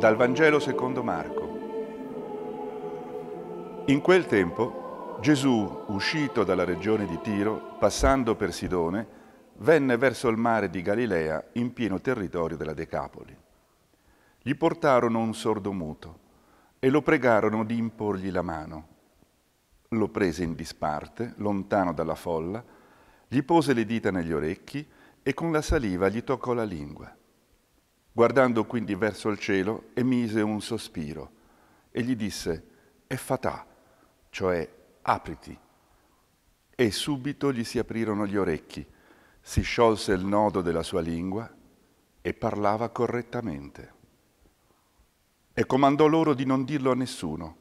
Dal Vangelo secondo Marco. In quel tempo Gesù, uscito dalla regione di Tiro, passando per Sidone, venne verso il mare di Galilea in pieno territorio della Decapoli. Gli portarono un sordo muto e lo pregarono di imporgli la mano. Lo prese in disparte, lontano dalla folla, gli pose le dita negli orecchi e con la saliva gli toccò la lingua. Guardando quindi verso il cielo, emise un sospiro e gli disse, è fatà, cioè apriti. E subito gli si aprirono gli orecchi, si sciolse il nodo della sua lingua e parlava correttamente. E comandò loro di non dirlo a nessuno,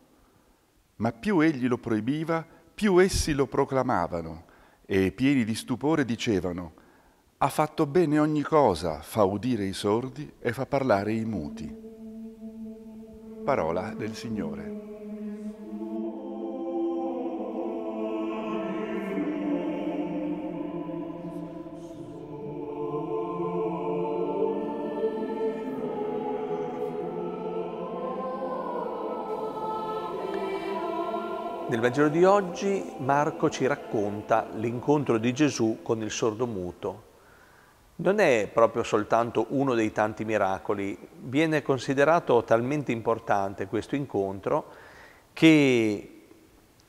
ma più egli lo proibiva, più essi lo proclamavano e pieni di stupore dicevano, ha fatto bene ogni cosa, fa udire i sordi e fa parlare i muti. Parola del Signore. Nel Vangelo di oggi Marco ci racconta l'incontro di Gesù con il sordo muto non è proprio soltanto uno dei tanti miracoli, viene considerato talmente importante questo incontro che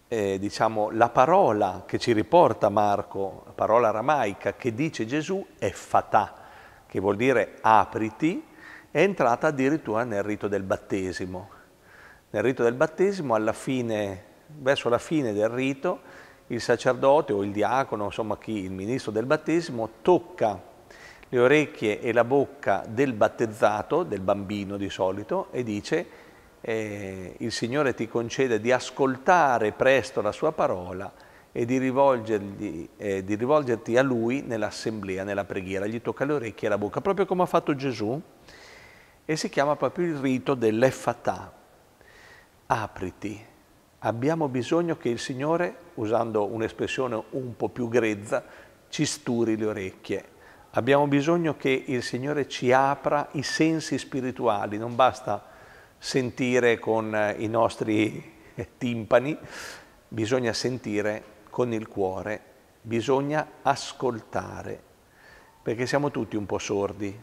eh, diciamo, la parola che ci riporta Marco, la parola aramaica che dice Gesù è fatà, che vuol dire apriti, è entrata addirittura nel rito del battesimo. Nel rito del battesimo, fine, verso la fine del rito, il sacerdote o il diacono, insomma chi, il ministro del battesimo, tocca le orecchie e la bocca del battezzato, del bambino di solito, e dice eh, il Signore ti concede di ascoltare presto la sua parola e di, eh, di rivolgerti a Lui nell'assemblea, nella preghiera. Gli tocca le orecchie e la bocca, proprio come ha fatto Gesù, e si chiama proprio il rito dell'effatà. Apriti. Abbiamo bisogno che il Signore, usando un'espressione un po' più grezza, ci sturi le orecchie Abbiamo bisogno che il Signore ci apra i sensi spirituali, non basta sentire con eh, i nostri eh, timpani, bisogna sentire con il cuore, bisogna ascoltare, perché siamo tutti un po' sordi.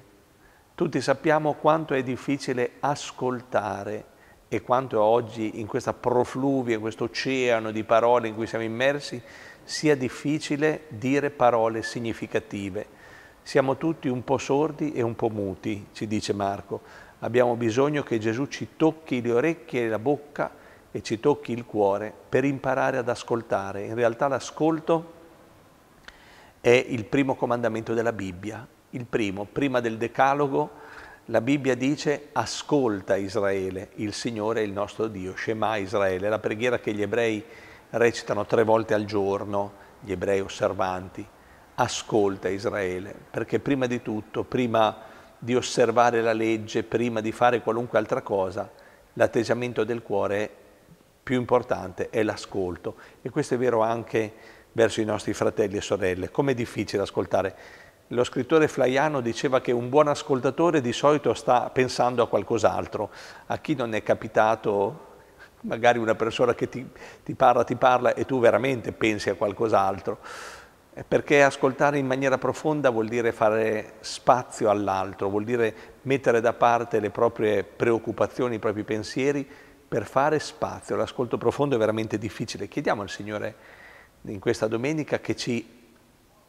Tutti sappiamo quanto è difficile ascoltare e quanto oggi in questa profluvia, in questo oceano di parole in cui siamo immersi, sia difficile dire parole significative siamo tutti un po' sordi e un po' muti, ci dice Marco. Abbiamo bisogno che Gesù ci tocchi le orecchie e la bocca e ci tocchi il cuore per imparare ad ascoltare. In realtà l'ascolto è il primo comandamento della Bibbia, il primo, prima del Decalogo, la Bibbia dice ascolta Israele, il Signore è il nostro Dio, Shema Israele, la preghiera che gli ebrei recitano tre volte al giorno, gli ebrei osservanti ascolta Israele, perché prima di tutto, prima di osservare la legge, prima di fare qualunque altra cosa, l'atteggiamento del cuore più importante è l'ascolto. E questo è vero anche verso i nostri fratelli e sorelle. Com'è difficile ascoltare? Lo scrittore Flaiano diceva che un buon ascoltatore di solito sta pensando a qualcos'altro. A chi non è capitato magari una persona che ti, ti parla, ti parla e tu veramente pensi a qualcos'altro. Eh, perché ascoltare in maniera profonda vuol dire fare spazio all'altro, vuol dire mettere da parte le proprie preoccupazioni, i propri pensieri per fare spazio. L'ascolto profondo è veramente difficile. Chiediamo al Signore in questa domenica che ci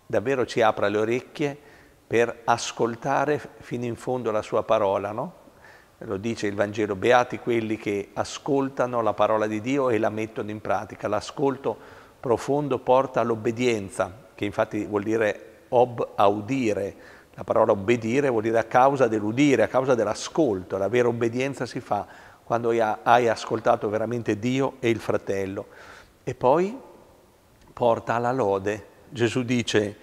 davvero ci apra le orecchie per ascoltare fino in fondo la sua parola, no? Lo dice il Vangelo, beati quelli che ascoltano la parola di Dio e la mettono in pratica. L'ascolto profondo porta all'obbedienza, che infatti vuol dire ob audire, la parola obbedire vuol dire a causa dell'udire, a causa dell'ascolto, la vera obbedienza si fa quando hai ascoltato veramente Dio e il fratello. E poi porta alla lode. Gesù dice,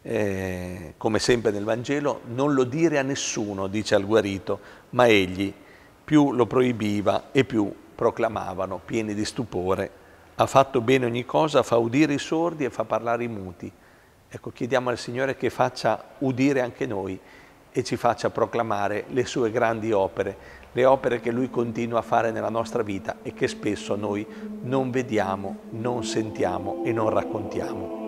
eh, come sempre nel Vangelo, non lo dire a nessuno, dice al guarito, ma egli più lo proibiva e più proclamavano, pieni di stupore, ha fatto bene ogni cosa, fa udire i sordi e fa parlare i muti. Ecco, chiediamo al Signore che faccia udire anche noi e ci faccia proclamare le sue grandi opere, le opere che Lui continua a fare nella nostra vita e che spesso noi non vediamo, non sentiamo e non raccontiamo.